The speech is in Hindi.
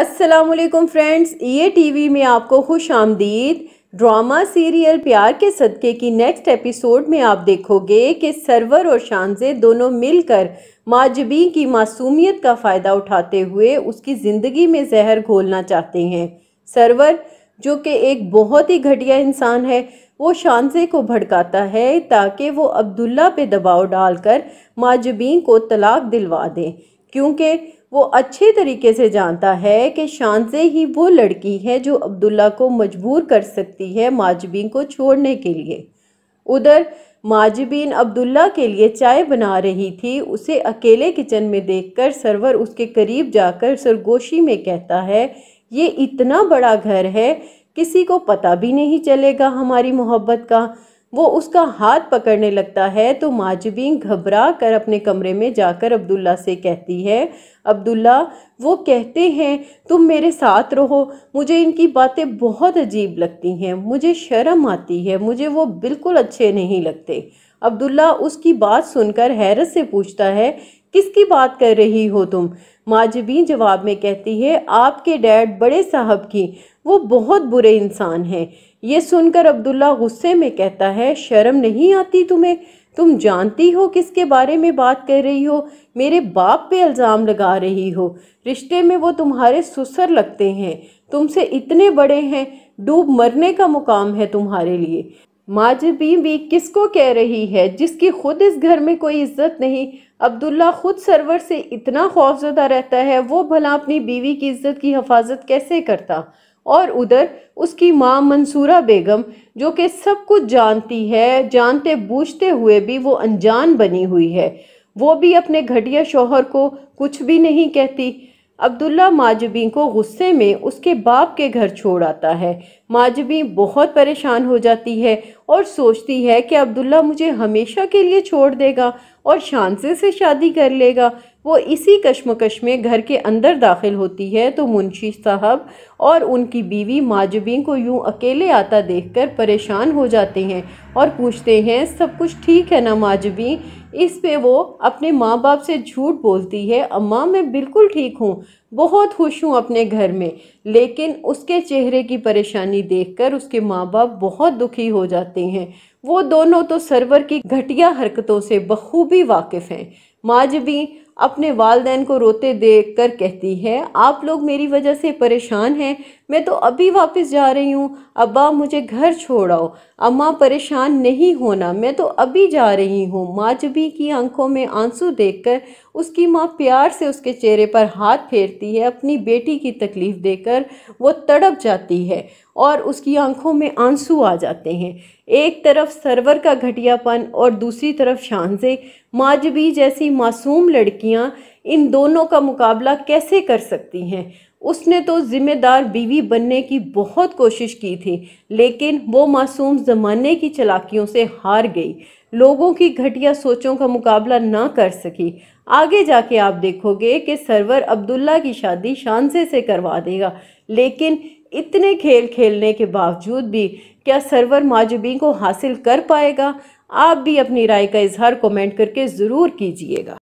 असलम फ्रेंड्स ये टीवी में आपको खुश आमदीद ड्रामा सीरियल प्यार के सदके की नेक्स्ट एपिसोड में आप देखोगे कि सरवर और शानजे दोनों मिलकर माजबी की मासूमियत का फ़ायदा उठाते हुए उसकी ज़िंदगी में जहर घोलना चाहते हैं सरवर जो कि एक बहुत ही घटिया इंसान है वो शानजे को भड़काता है ताकि वो अब्दुल्ला पे दबाव डालकर माजबीन को तलाक दिलवा दें क्योंकि वो अच्छे तरीके से जानता है कि शानजे ही वो लड़की है जो अब्दुल्ला को मजबूर कर सकती है माजबीन को छोड़ने के लिए उधर माजबीन अब्दुल्ला के लिए चाय बना रही थी उसे अकेले किचन में देखकर सरवर उसके करीब जाकर सरगोशी में कहता है ये इतना बड़ा घर है किसी को पता भी नहीं चलेगा हमारी मोहब्बत का वो उसका हाथ पकड़ने लगता है तो माजबीन घबरा कर अपने कमरे में जाकर अब्दुल्ला से कहती है अब्दुल्ला वो कहते हैं तुम मेरे साथ रहो मुझे इनकी बातें बहुत अजीब लगती हैं मुझे शर्म आती है मुझे वो बिल्कुल अच्छे नहीं लगते अब्दुल्ला उसकी बात सुनकर हैरत से पूछता है किसकी बात कर रही हो तुम माजबी जवाब में कहती है आपके डैड बड़े साहब की वो बहुत बुरे इंसान हैं ये सुनकर अब्दुल्ला गुस्से में कहता है शर्म नहीं आती तुम्हें तुम जानती हो किसके बारे में बात कर रही हो मेरे बाप पे इल्ज़ाम लगा रही हो रिश्ते में वो तुम्हारे सुसर लगते हैं तुमसे इतने बड़े हैं डूब मरने का मुकाम है तुम्हारे लिए बी भी किसको कह रही है जिसकी खुद इस घर में कोई इज्जत नहीं अब्दुल्ला खुद सरवर से इतना खौफजदा रहता है वो भला अपनी बीवी की इज्जत की हफाजत कैसे करता और उधर उसकी माँ मंसूरा बेगम जो कि सब कुछ जानती है जानते बूझते हुए भी वो अनजान बनी हुई है वो भी अपने घटिया शोहर को कुछ भी नहीं कहती अब्दुल्ला माजबी को गुस्से में उसके बाप के घर छोड़ आता है माजबी बहुत परेशान हो जाती है और सोचती है कि अब्दुल्ला मुझे हमेशा के लिए छोड़ देगा और शानसे से शादी कर लेगा वो इसी कश्मकश में घर के अंदर दाखिल होती है तो मुंशी साहब और उनकी बीवी माजबी को यूं अकेले आता देखकर परेशान हो जाते हैं और पूछते हैं सब कुछ ठीक है ना माजबी इस पे वो अपने माँ बाप से झूठ बोलती है अम्मा मैं बिल्कुल ठीक हूँ बहुत खुश हूँ अपने घर में लेकिन उसके चेहरे की परेशानी देखकर उसके माँ बाप बहुत दुखी हो जाते हैं वो दोनों तो सरवर की घटिया हरकतों से बखूबी वाकिफ़ हैं माजबी अपने वालदेन को रोते देख कर कहती है आप लोग मेरी वजह से परेशान हैं मैं तो अभी वापस जा रही हूँ अब्बा मुझे घर छोड़ाओ अम्मा परेशान नहीं होना मैं तो अभी जा रही हूँ माजबी की आंखों में आंसू देखकर उसकी माँ प्यार से उसके चेहरे पर हाथ फेरती है अपनी बेटी की तकलीफ़ देकर वो तड़प जाती है और उसकी आंखों में आंसू आ जाते हैं एक तरफ सरवर का घटियापन और दूसरी तरफ शानजे माजबी जैसी मासूम लड़की लड़कियां इन दोनों का मुकाबला कैसे कर सकती हैं उसने तो ज़िम्मेदार बीवी बनने की बहुत कोशिश की थी लेकिन वो मासूम ज़माने की चलाकियों से हार गई लोगों की घटिया सोचों का मुकाबला ना कर सकी आगे जाके आप देखोगे कि सरवर अब्दुल्ला की शादी शानसे से करवा देगा लेकिन इतने खेल खेलने के बावजूद भी क्या सरवर माजबी को हासिल कर पाएगा आप भी अपनी राय का इजहार कमेंट करके ज़रूर कीजिएगा